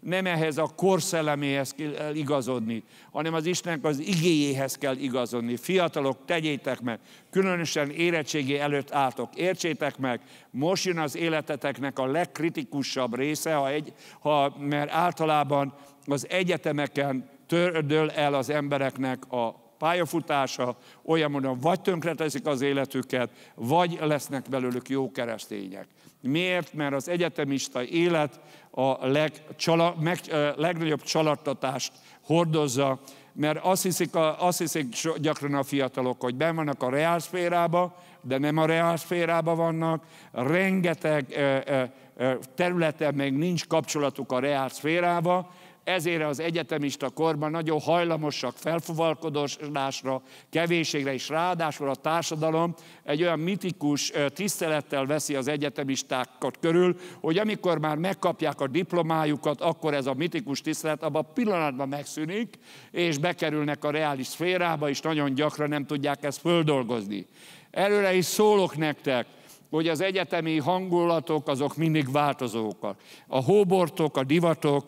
nem ehhez a korszelleméhez kell eh, igazodni, hanem az Istennek az igéjéhez kell igazodni. Fiatalok, tegyétek meg, különösen érettségi előtt álltok. Értsétek meg, most jön az életeteknek a legkritikusabb része, ha egy, ha, mert általában az egyetemeken tördöl el az embereknek a pályafutása olyan módon vagy tönkreteszik az életüket, vagy lesznek belőlük jó keresztények. Miért? Mert az egyetemista élet a legcsala, meg, legnagyobb csalattatást hordozza, mert azt hiszik, a, azt hiszik gyakran a fiatalok, hogy ben vannak a reálszférába, de nem a reálszférába vannak, rengeteg területen még nincs kapcsolatuk a reálszférába, ezért az egyetemista korban nagyon hajlamosak felfuvalkodásra, kevésségre is. Ráadásul a társadalom egy olyan mitikus tisztelettel veszi az egyetemistákat körül, hogy amikor már megkapják a diplomájukat, akkor ez a mitikus tisztelet abban a pillanatban megszűnik, és bekerülnek a reális szférába, és nagyon gyakran nem tudják ezt földolgozni. Előre is szólok nektek, hogy az egyetemi hangulatok azok mindig változók. A hóbortok, a divatok,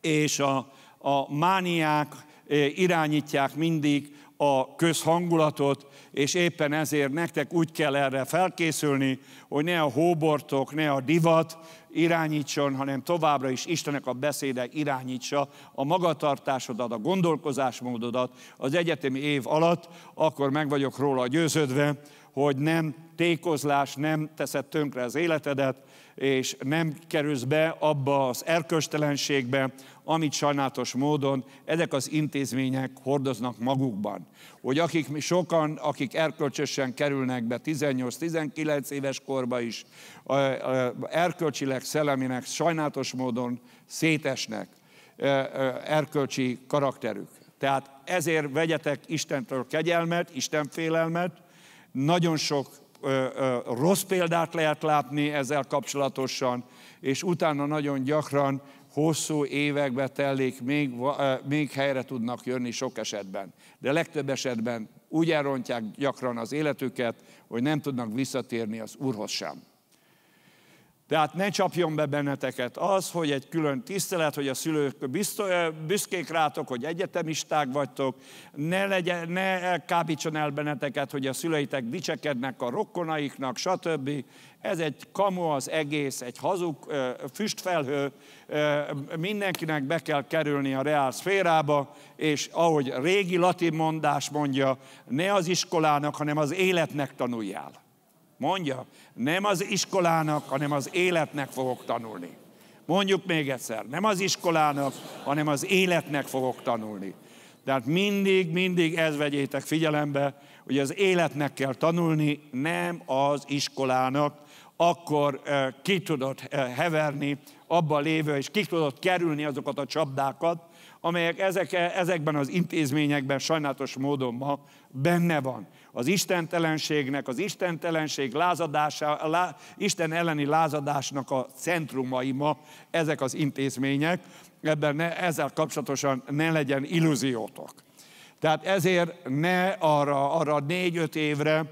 és a, a mániák eh, irányítják mindig a közhangulatot, és éppen ezért nektek úgy kell erre felkészülni, hogy ne a hóbortok, ne a divat irányítson, hanem továbbra is Istenek a beszéde irányítsa a magatartásodat, a gondolkozásmódodat az egyetemi év alatt, akkor meg vagyok róla győződve, hogy nem tékozlás nem teszed tönkre az életedet, és nem kerülsz be abba az erköstelenségbe, amit sajnálatos módon ezek az intézmények hordoznak magukban. Hogy akik mi sokan, akik erkölcsösen kerülnek be 18-19 éves korba is, erkölcsileg, szelleminek sajnálatos módon szétesnek erkölcsi karakterük. Tehát ezért vegyetek Istentől kegyelmet, Isten félelmet, nagyon sok ö, ö, rossz példát lehet látni ezzel kapcsolatosan, és utána nagyon gyakran hosszú évekbe tellik, még, ö, még helyre tudnak jönni sok esetben. De legtöbb esetben úgy elrontják gyakran az életüket, hogy nem tudnak visszatérni az Úrhoz sem. Tehát ne csapjon be benneteket az, hogy egy külön tisztelet, hogy a szülők büszkék rátok, hogy egyetemisták vagytok, ne, legyen, ne kábítson el benneteket, hogy a szüleitek dicsekednek a rokkonaiknak, stb. Ez egy kamu az egész, egy hazug füstfelhő, mindenkinek be kell kerülni a reál szférába, és ahogy régi latin mondás mondja, ne az iskolának, hanem az életnek tanuljál. Mondja, nem az iskolának, hanem az életnek fogok tanulni. Mondjuk még egyszer, nem az iskolának, hanem az életnek fogok tanulni. Tehát mindig, mindig ez vegyétek figyelembe, hogy az életnek kell tanulni, nem az iskolának, akkor ki tudott heverni abba lévő, és ki tudott kerülni azokat a csapdákat, amelyek ezek, ezekben az intézményekben sajnálatos módon ma benne van. Az istentelenségnek, az istentelenség lázadása, lá, Isten elleni lázadásnak a centrumai ma ezek az intézmények, ebben ne, ezzel kapcsolatosan ne legyen illúziótok. Tehát ezért ne arra, arra négy-öt évre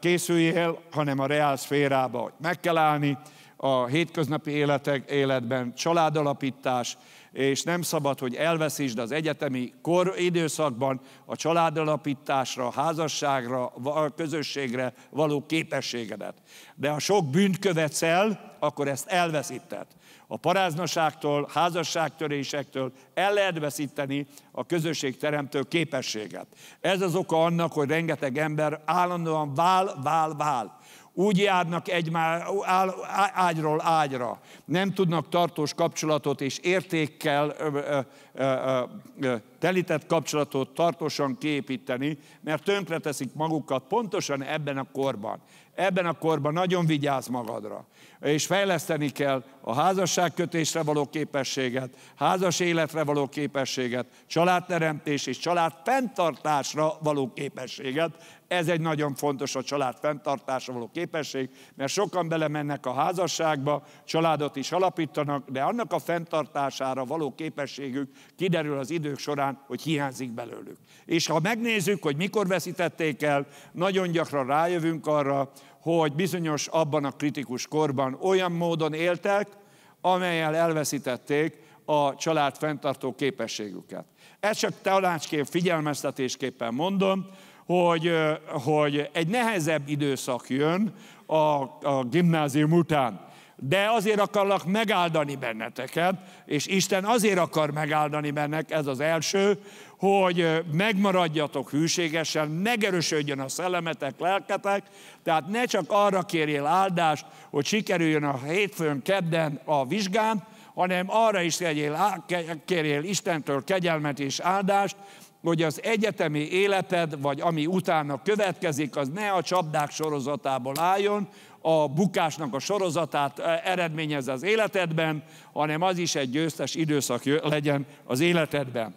készüljél, hanem a reál szférába, hogy meg kell állni a hétköznapi életek, életben, családalapítás, és nem szabad, hogy elveszítsd az egyetemi kor időszakban a családalapításra, a házasságra, a közösségre való képességedet. De ha sok bűnt követsz el, akkor ezt elveszíted a paráznaságtól, házasságtörésektől el lehet veszíteni a közösség teremtő képességet. Ez az oka annak, hogy rengeteg ember állandóan vál, vál, vál. Úgy járnak egymár, áll, ágyról ágyra, nem tudnak tartós kapcsolatot és értékkel ö, ö, ö, ö, telített kapcsolatot tartósan képíteni, mert tönkreteszik magukat pontosan ebben a korban. Ebben a korban nagyon vigyázz magadra, és fejleszteni kell a házasságkötésre való képességet, házas életre való képességet, családteremtés és család fenntartásra való képességet. Ez egy nagyon fontos a család fenntartásra való képesség, mert sokan belemennek a házasságba, családot is alapítanak, de annak a fenntartására való képességük kiderül az idők során, alapján, hogy hiányzik belőlük. És ha megnézzük, hogy mikor veszítették el, nagyon gyakran rájövünk arra, hogy bizonyos abban a kritikus korban olyan módon éltek, amelyel elveszítették a család fenntartó képességüket. Ezt csak tanácsképp, figyelmeztetésképpen mondom, hogy, hogy egy nehezebb időszak jön a, a gimnázium után de azért akarlak megáldani benneteket, és Isten azért akar megáldani bennek, ez az első, hogy megmaradjatok hűségesen, megerősödjön a szellemetek, lelketek, tehát ne csak arra kérjél áldást, hogy sikerüljön a hétfőn, kedden a vizsgán, hanem arra is kérjél, kérjél Istentől kegyelmet és áldást, hogy az egyetemi életed, vagy ami utána következik, az ne a csapdák sorozatából álljon, a bukásnak a sorozatát e, eredményez az életedben, hanem az is egy győztes időszak legyen az életedben.